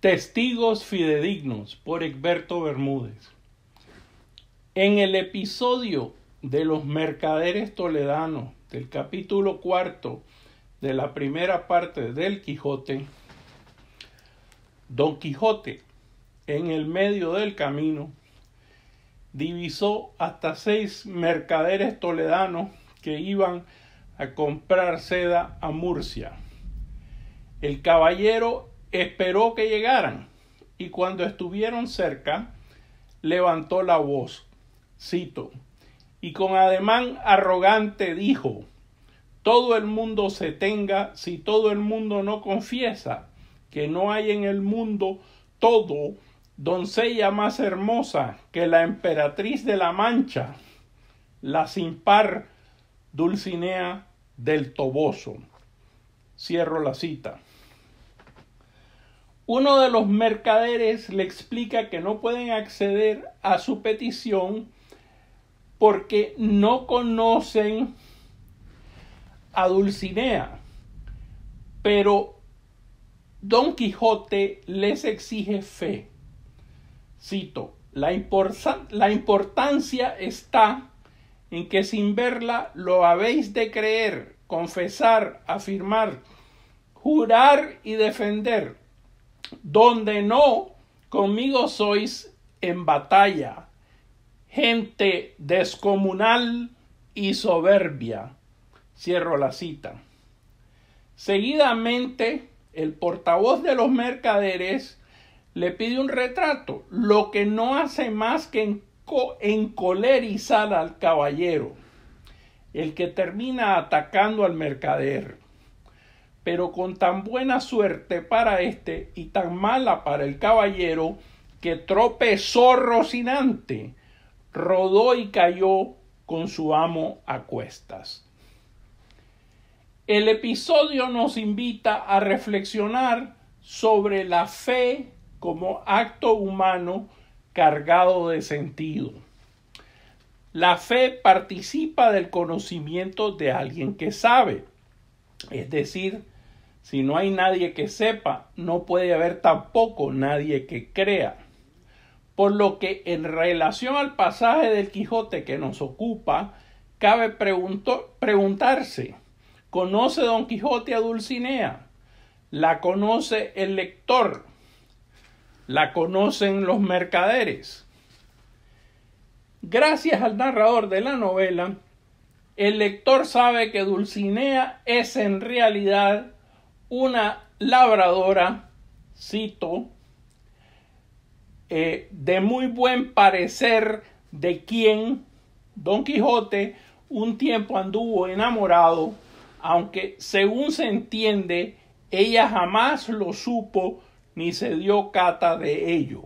Testigos fidedignos por Egberto Bermúdez. En el episodio de los mercaderes toledanos del capítulo cuarto de la primera parte del Quijote, Don Quijote, en el medio del camino, divisó hasta seis mercaderes toledanos que iban a comprar seda a Murcia. El caballero Esperó que llegaran y cuando estuvieron cerca, levantó la voz, cito, y con ademán arrogante dijo, todo el mundo se tenga si todo el mundo no confiesa que no hay en el mundo todo doncella más hermosa que la emperatriz de la Mancha, la sin par Dulcinea del Toboso. Cierro la cita. Uno de los mercaderes le explica que no pueden acceder a su petición porque no conocen a Dulcinea. Pero Don Quijote les exige fe. Cito, la, la importancia está en que sin verla lo habéis de creer, confesar, afirmar, jurar y defender donde no conmigo sois en batalla, gente descomunal y soberbia. Cierro la cita. Seguidamente, el portavoz de los mercaderes le pide un retrato, lo que no hace más que encolerizar al caballero, el que termina atacando al mercader pero con tan buena suerte para este y tan mala para el caballero que tropezó Rocinante, rodó y cayó con su amo a cuestas. El episodio nos invita a reflexionar sobre la fe como acto humano cargado de sentido. La fe participa del conocimiento de alguien que sabe. Es decir, si no hay nadie que sepa, no puede haber tampoco nadie que crea. Por lo que en relación al pasaje del Quijote que nos ocupa, cabe preguntarse, ¿conoce don Quijote a Dulcinea? ¿La conoce el lector? ¿La conocen los mercaderes? Gracias al narrador de la novela, el lector sabe que Dulcinea es en realidad una labradora, cito, eh, de muy buen parecer de quien Don Quijote un tiempo anduvo enamorado, aunque según se entiende, ella jamás lo supo ni se dio cata de ello.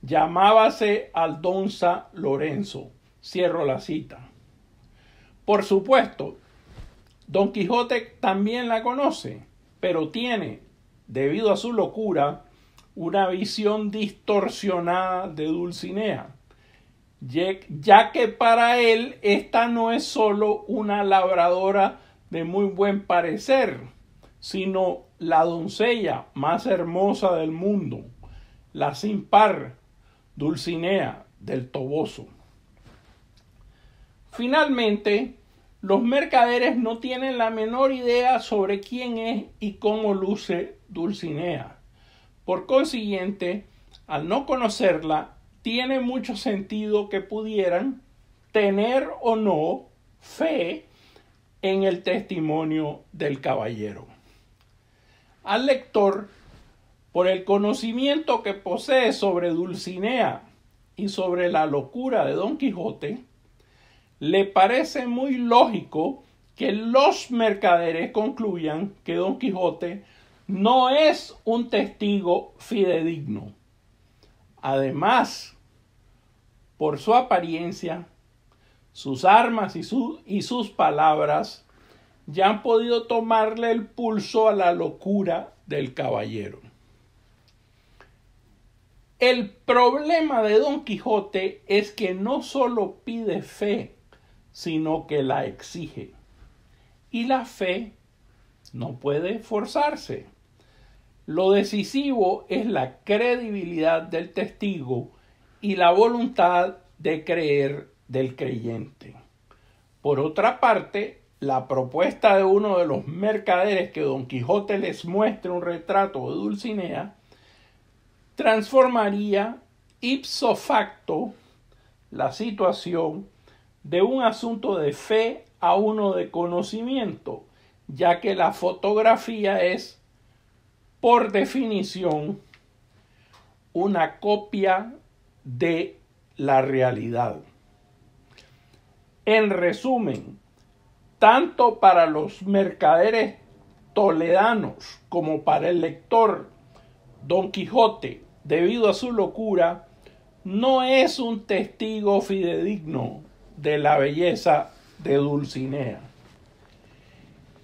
Llamábase Aldonza Lorenzo. Cierro la cita. Por supuesto, Don Quijote también la conoce, pero tiene, debido a su locura, una visión distorsionada de Dulcinea, ya que para él esta no es solo una labradora de muy buen parecer, sino la doncella más hermosa del mundo, la sin par Dulcinea del Toboso. Finalmente, los mercaderes no tienen la menor idea sobre quién es y cómo luce Dulcinea. Por consiguiente, al no conocerla, tiene mucho sentido que pudieran tener o no fe en el testimonio del caballero. Al lector, por el conocimiento que posee sobre Dulcinea y sobre la locura de Don Quijote, le parece muy lógico que los mercaderes concluyan que Don Quijote no es un testigo fidedigno. Además, por su apariencia, sus armas y, sus palabras ya han podido tomarle el pulso a la locura del caballero. El problema de Don Quijote es que no solo pide fe, sino que la exige. Y la fe no puede forzarse. Lo decisivo es la credibilidad del testigo y la voluntad de creer del creyente. Por otra parte, la propuesta de uno de los mercaderes que Don Quijote les muestre un retrato de Dulcinea transformaría ipso facto la situación de un asunto de fe a uno de conocimiento, ya que la fotografía es, por definición, una copia de la realidad. En resumen, tanto para los mercaderes toledanos como para el lector, Don Quijote, debido a su locura, no es un testigo fidedigno de la belleza de Dulcinea.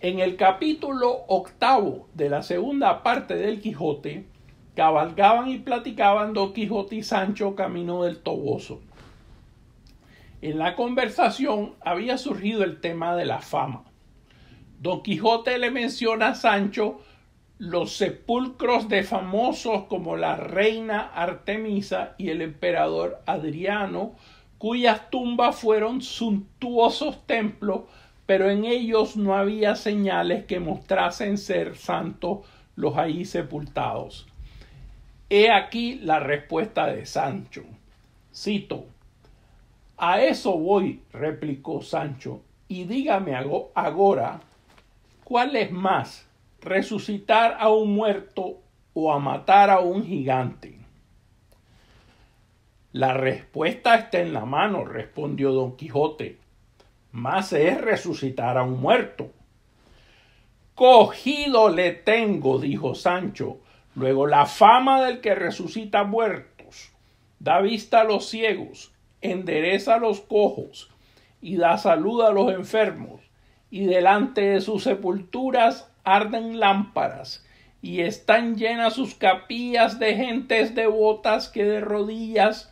En el capítulo octavo de la segunda parte del Quijote, cabalgaban y platicaban Don Quijote y Sancho camino del Toboso. En la conversación había surgido el tema de la fama. Don Quijote le menciona a Sancho los sepulcros de famosos como la reina Artemisa y el emperador Adriano, cuyas tumbas fueron suntuosos templos, pero en ellos no había señales que mostrasen ser santos los ahí sepultados. He aquí la respuesta de Sancho. Cito. A eso voy, replicó Sancho, y dígame agora, ¿cuál es más, resucitar a un muerto o a matar a un gigante? La respuesta está en la mano, respondió don Quijote. Más es resucitar a un muerto. Cogido le tengo, dijo Sancho. Luego la fama del que resucita muertos, da vista a los ciegos, endereza a los cojos y da salud a los enfermos. Y delante de sus sepulturas arden lámparas y están llenas sus capillas de gentes devotas que de rodillas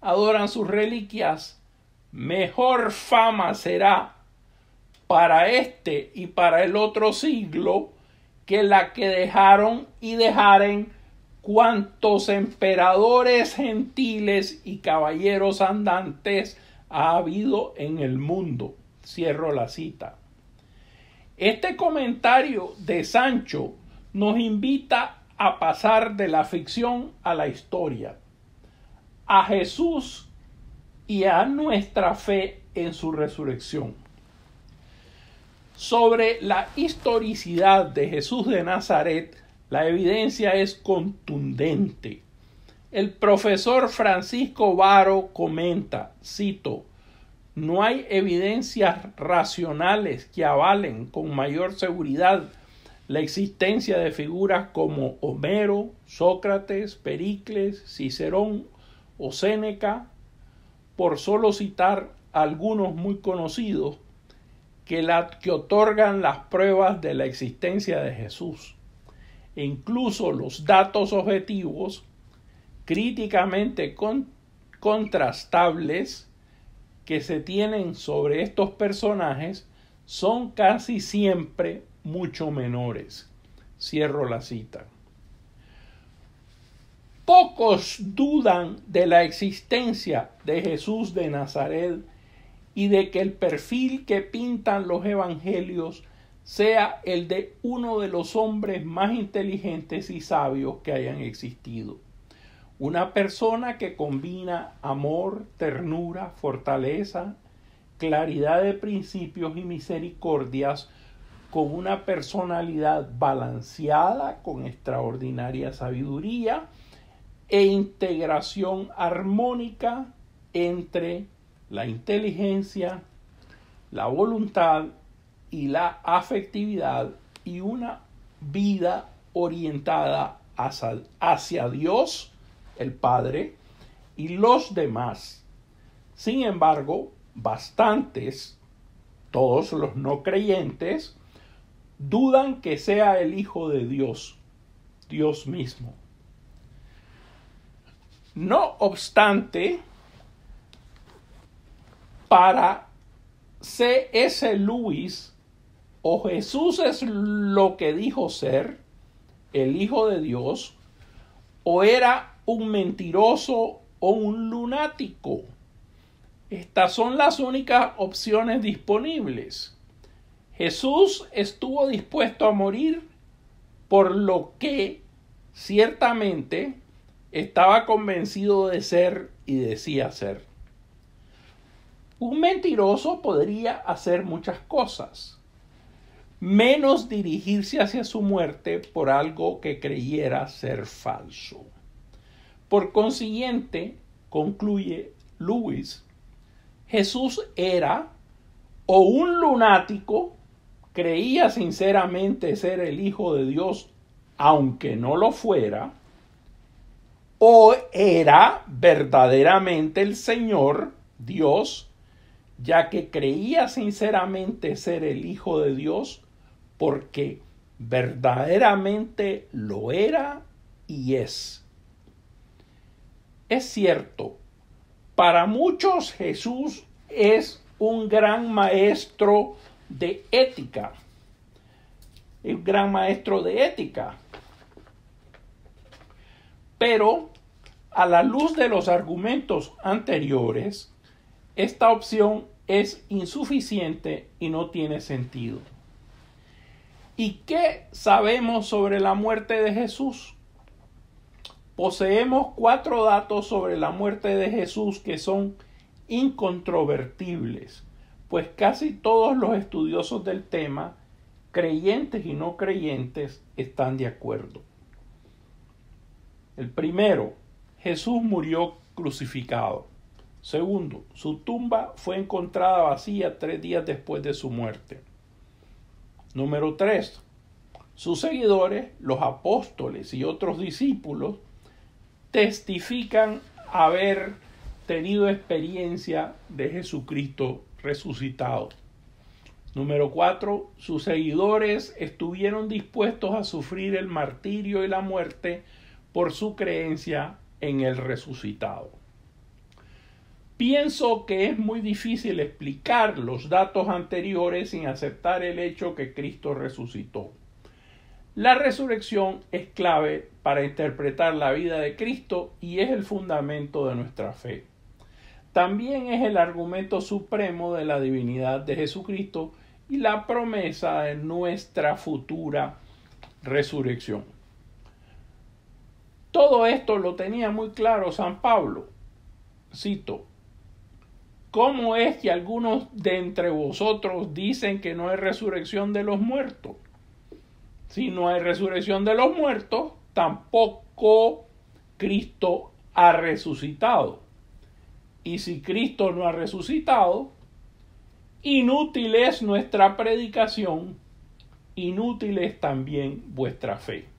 adoran sus reliquias, mejor fama será para este y para el otro siglo que la que dejaron y dejaren cuantos emperadores gentiles y caballeros andantes ha habido en el mundo. Cierro la cita. Este comentario de Sancho nos invita a pasar de la ficción a la historia a Jesús y a nuestra fe en su resurrección. Sobre la historicidad de Jesús de Nazaret, la evidencia es contundente. El profesor Francisco Varo comenta, cito, no hay evidencias racionales que avalen con mayor seguridad la existencia de figuras como Homero, Sócrates, Pericles, Cicerón o Séneca, por solo citar algunos muy conocidos, que, la, que otorgan las pruebas de la existencia de Jesús. E incluso los datos objetivos críticamente contrastables que se tienen sobre estos personajes son casi siempre mucho menores. Cierro la cita pocos dudan de la existencia de Jesús de Nazaret y de que el perfil que pintan los evangelios sea el de uno de los hombres más inteligentes y sabios que hayan existido. Una persona que combina amor, ternura, fortaleza, claridad de principios y misericordias con una personalidad balanceada, con extraordinaria sabiduría e integración armónica entre la inteligencia, la voluntad y la afectividad y una vida orientada hacia, Dios, el Padre, y los demás. Sin embargo, bastantes, todos los no creyentes, dudan que sea el Hijo de Dios, Dios mismo. No obstante, para C.S. Lewis o Jesús es lo que dijo ser, el Hijo de Dios, o era un mentiroso o un lunático. Estas son las únicas opciones disponibles. Jesús estuvo dispuesto a morir por lo que ciertamente estaba convencido de ser y decía ser. Un mentiroso podría hacer muchas cosas, menos dirigirse hacia su muerte por algo que creyera ser falso. Por consiguiente, concluye Lewis, Jesús era o un lunático, creía sinceramente ser el Hijo de Dios, aunque no lo fuera, o era verdaderamente el Señor Dios, ya que creía sinceramente ser el Hijo de Dios, porque verdaderamente lo era y es. Es cierto, para muchos Jesús es un gran maestro de ética, un gran maestro de ética, pero a la luz de los argumentos anteriores, esta opción es insuficiente y no tiene sentido. ¿Y qué sabemos sobre la muerte de Jesús? Poseemos cuatro datos sobre la muerte de Jesús que son incontrovertibles, pues casi todos los estudiosos del tema, creyentes y no creyentes, están de acuerdo. El primero, Jesús murió crucificado. Segundo, su tumba fue encontrada vacía tres días después de su muerte. Número tres, sus seguidores, los apóstoles y otros discípulos, testifican haber tenido experiencia de Jesucristo resucitado. Número cuatro, sus seguidores estuvieron dispuestos a sufrir el martirio y la muerte por su creencia en el resucitado. Pienso que es muy difícil explicar los datos anteriores sin aceptar el hecho que Cristo resucitó. La resurrección es clave para interpretar la vida de Cristo y es el fundamento de nuestra fe. También es el argumento supremo de la divinidad de Jesucristo y la promesa de nuestra futura resurrección. Todo esto lo tenía muy claro San Pablo. Cito, ¿cómo es que algunos de entre vosotros dicen que no hay resurrección de los muertos? Si no hay resurrección de los muertos, tampoco Cristo ha resucitado. Y si Cristo no ha resucitado, inútil es nuestra predicación, inútil es también vuestra fe.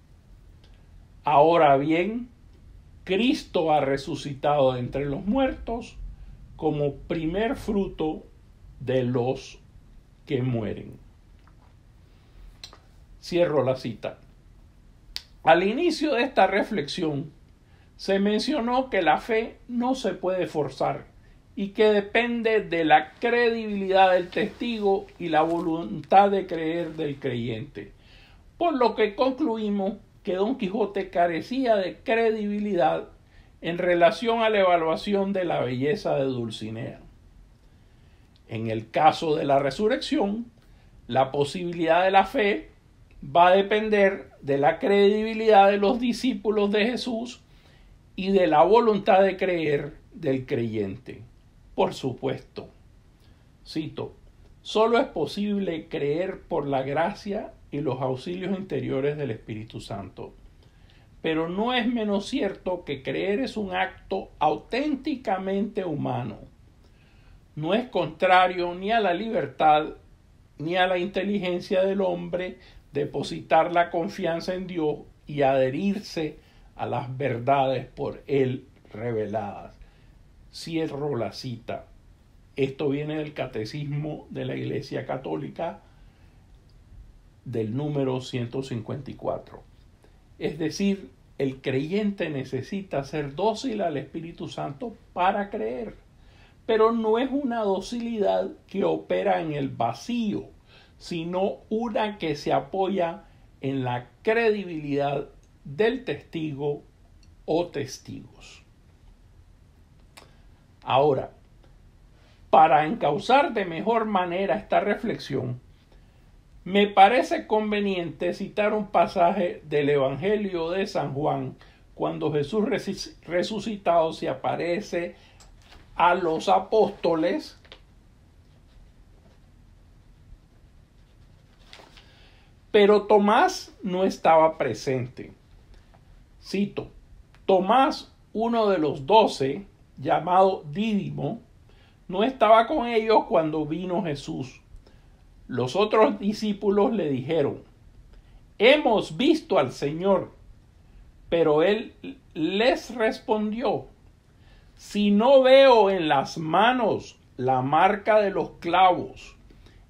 Ahora bien, Cristo ha resucitado de entre los muertos como primer fruto de los que mueren. Cierro la cita. Al inicio de esta reflexión, se mencionó que la fe no se puede forzar y que depende de la credibilidad del testigo y la voluntad de creer del creyente, por lo que concluimos que Don Quijote carecía de credibilidad en relación a la evaluación de la belleza de Dulcinea. En el caso de la resurrección, la posibilidad de la fe va a depender de la credibilidad de los discípulos de Jesús y de la voluntad de creer del creyente. Por supuesto, cito, solo es posible creer por la gracia y los auxilios interiores del Espíritu Santo. Pero no es menos cierto que creer es un acto auténticamente humano. No es contrario ni a la libertad ni a la inteligencia del hombre depositar la confianza en Dios y adherirse a las verdades por él reveladas. Cierro la cita. Esto viene del Catecismo de la Iglesia Católica, del número 154. Es decir, el creyente necesita ser dócil al Espíritu Santo para creer, pero no es una docilidad que opera en el vacío, sino una que se apoya en la credibilidad del testigo o testigos. Ahora, para encauzar de mejor manera esta reflexión, me parece conveniente citar un pasaje del Evangelio de San Juan, cuando Jesús resucitado se aparece a los apóstoles Pero Tomás no estaba presente. Cito, Tomás, uno de los doce, llamado Dídimo, no estaba con ellos cuando vino Jesús. Los otros discípulos le dijeron, hemos visto al Señor. Pero él les respondió, si no veo en las manos la marca de los clavos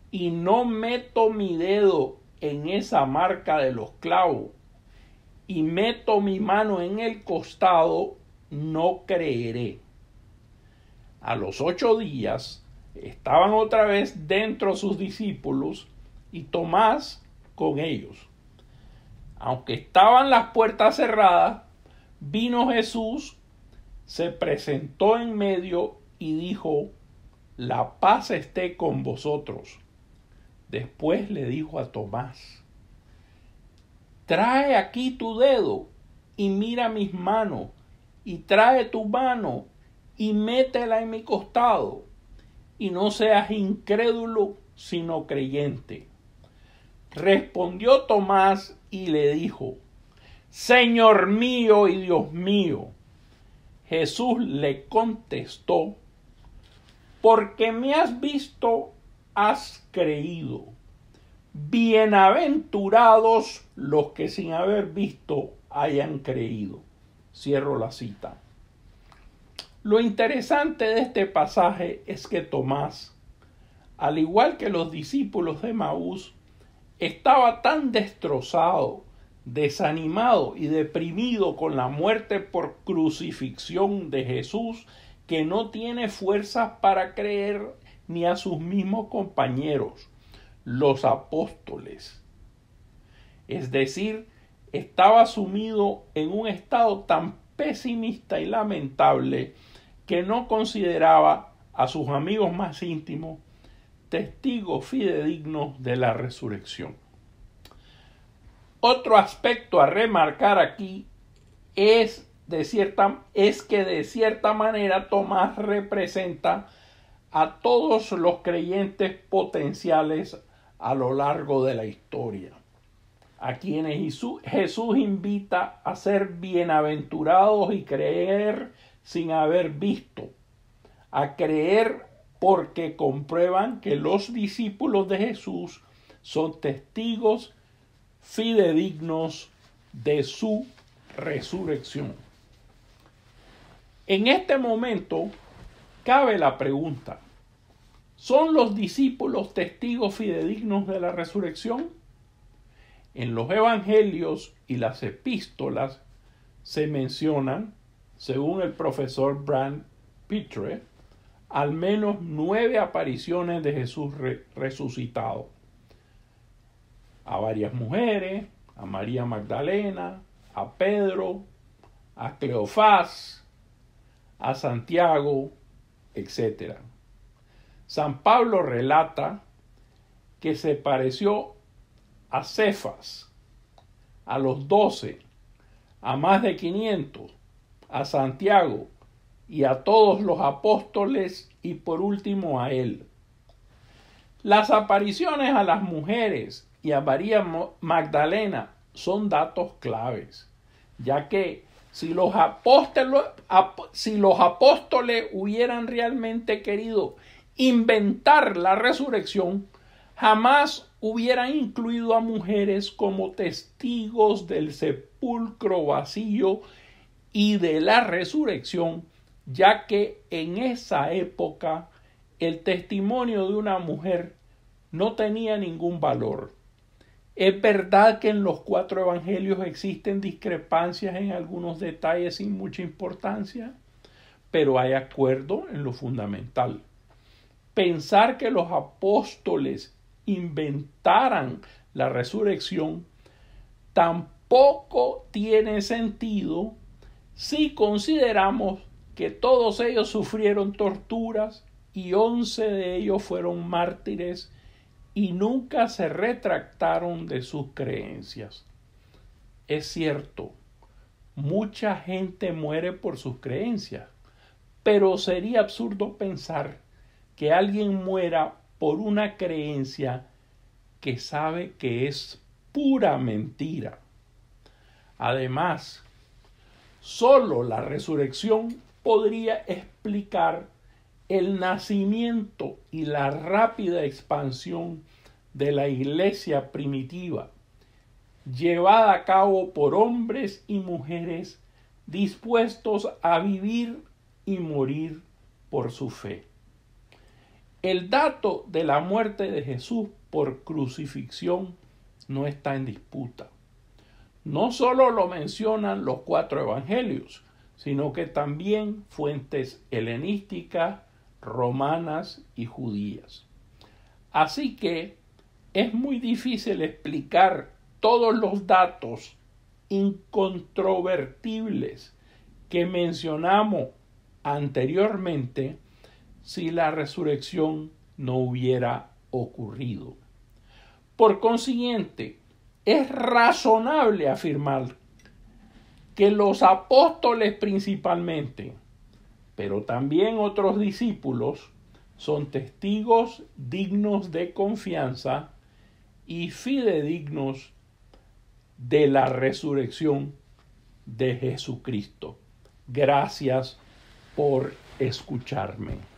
y no meto mi dedo en esa marca de los clavos y meto mi mano en el costado, no creeré. A los ocho días Estaban otra vez dentro sus discípulos y Tomás con ellos. Aunque estaban las puertas cerradas, vino Jesús, se presentó en medio y dijo, la paz esté con vosotros. Después le dijo a Tomás, trae aquí tu dedo y mira mis manos, y trae tu mano y métela en mi costado y no seas incrédulo, sino creyente. Respondió Tomás y le dijo, Señor mío y Dios mío. Jesús le contestó, porque me has visto, has creído. Bienaventurados los que sin haber visto hayan creído. Cierro la cita. Lo interesante de este pasaje es que Tomás, al igual que los discípulos de Maús, estaba tan destrozado, desanimado y deprimido con la muerte por crucifixión de Jesús que no tiene fuerzas para creer ni a sus mismos compañeros, los apóstoles. Es decir, estaba sumido en un estado tan pesimista y lamentable que no consideraba a sus amigos más íntimos testigos fidedignos de la resurrección. Otro aspecto a remarcar aquí es, de cierta, es que de cierta manera Tomás representa a todos los creyentes potenciales a lo largo de la historia, a quienes Jesús, Jesús invita a ser bienaventurados y creer sin haber visto, a creer porque comprueban que los discípulos de Jesús son testigos fidedignos de su resurrección. En este momento cabe la pregunta, ¿son los discípulos testigos fidedignos de la resurrección? En los evangelios y las epístolas se mencionan según el profesor Brand Pitre, al menos nueve apariciones de Jesús resucitado. A varias mujeres, a María Magdalena, a Pedro, a Cleofás, a Santiago, etc. San Pablo relata que se pareció a Cefas, a los doce, a más de 500 a Santiago y a todos los apóstoles y por último a él. Las apariciones a las mujeres y a María Magdalena son datos claves, ya que si los, apóstoles, si los apóstoles hubieran realmente querido inventar la resurrección, jamás hubieran incluido a mujeres como testigos del sepulcro vacío y de la resurrección, ya que en esa época el testimonio de una mujer no tenía ningún valor. Es verdad que en los cuatro evangelios existen discrepancias en algunos detalles sin mucha importancia, pero hay acuerdo en lo fundamental. Pensar que los apóstoles inventaran la resurrección tampoco tiene sentido si consideramos que todos ellos sufrieron torturas y once de ellos fueron mártires y nunca se retractaron de sus creencias. Es cierto, mucha gente muere por sus creencias, pero sería absurdo pensar que alguien muera por una creencia que sabe que es pura mentira. Además, Solo la resurrección podría explicar el nacimiento y la rápida expansión de la iglesia primitiva, llevada a cabo por hombres y mujeres dispuestos a vivir y morir por su fe. El dato de la muerte de Jesús por crucifixión no está en disputa. No solo lo mencionan los cuatro evangelios, sino que también fuentes helenísticas, romanas y judías. Así que es muy difícil explicar todos los datos incontrovertibles que mencionamos anteriormente si la resurrección no hubiera ocurrido. Por consiguiente, es razonable afirmar que los apóstoles principalmente, pero también otros discípulos, son testigos dignos de confianza y fidedignos de la resurrección de Jesucristo. Gracias por escucharme.